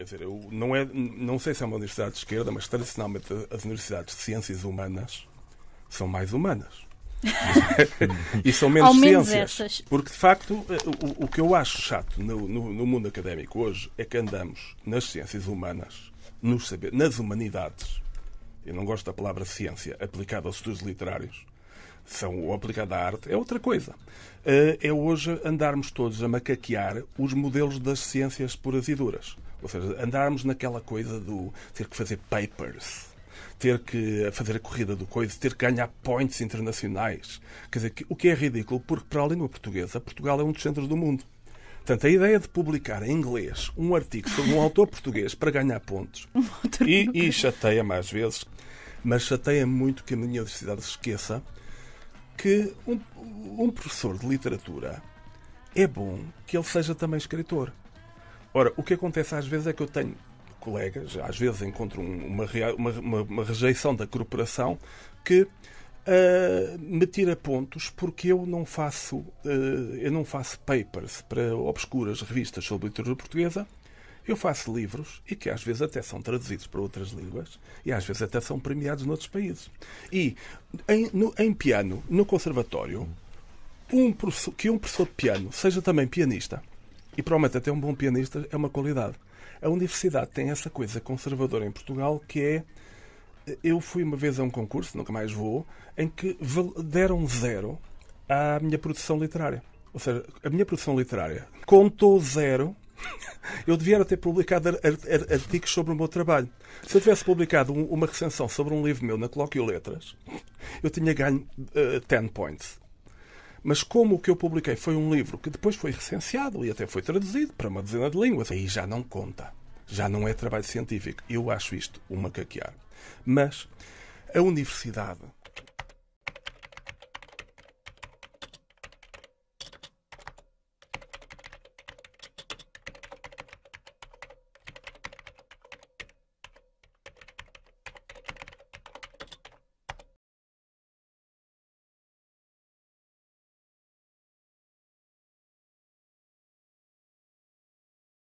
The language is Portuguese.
Quer dizer, eu não, é, não sei se é uma universidade de esquerda, mas tradicionalmente as universidades de ciências humanas são mais humanas. e são menos, menos ciências. Essas. Porque, de facto, o, o, que eu acho chato no, no, no, mundo académico hoje é que andamos nas ciências humanas, nos saber, nas humanidades. Eu não gosto da palavra ciência aplicada aos estudos literários. São ou aplicada à arte, é outra coisa. Eh, é hoje andarmos todos a macaquear os modelos das ciências puras e duras. Ou seja, andarmos naquela coisa do ter que fazer papers, ter que fazer a corrida do coisa, ter que ganhar points internacionais. Quer dizer, o que é ridículo, porque para a língua portuguesa, Portugal é um dos centros do mundo. Portanto, a ideia de publicar em inglês um artigo sobre um autor português para ganhar pontos um e, e chateia mais vezes, mas chateia muito que a minha universidade se esqueça que um, um professor de literatura é bom que ele seja também escritor. Ora, o que acontece às vezes é que eu tenho colegas, às vezes encontro uma, uma, uma rejeição da corporação que Uh, me tira pontos porque eu não faço uh, eu não faço papers para obscuras revistas sobre literatura portuguesa eu faço livros e que às vezes até são traduzidos para outras línguas e às vezes até são premiados noutros países e em, no, em piano no conservatório um que um professor de piano seja também pianista e provavelmente até um bom pianista é uma qualidade. A universidade tem essa coisa conservadora em Portugal que é. Eu fui uma vez a um concurso, nunca mais vou, em que deram zero à minha produção literária. Ou seja, a minha produção literária contou zero eu devia ter publicado artigos sobre o meu trabalho. Se eu tivesse publicado uma recensão sobre um livro meu na Colóquio Letras, eu tinha ganho uh, eh, 10 points. Mas como o que eu publiquei foi um livro que depois foi recenseado e até foi traduzido para uma dezena de línguas, aí já não conta. Já não é trabalho científico. Eu acho isto um macaquear. Mas a universidade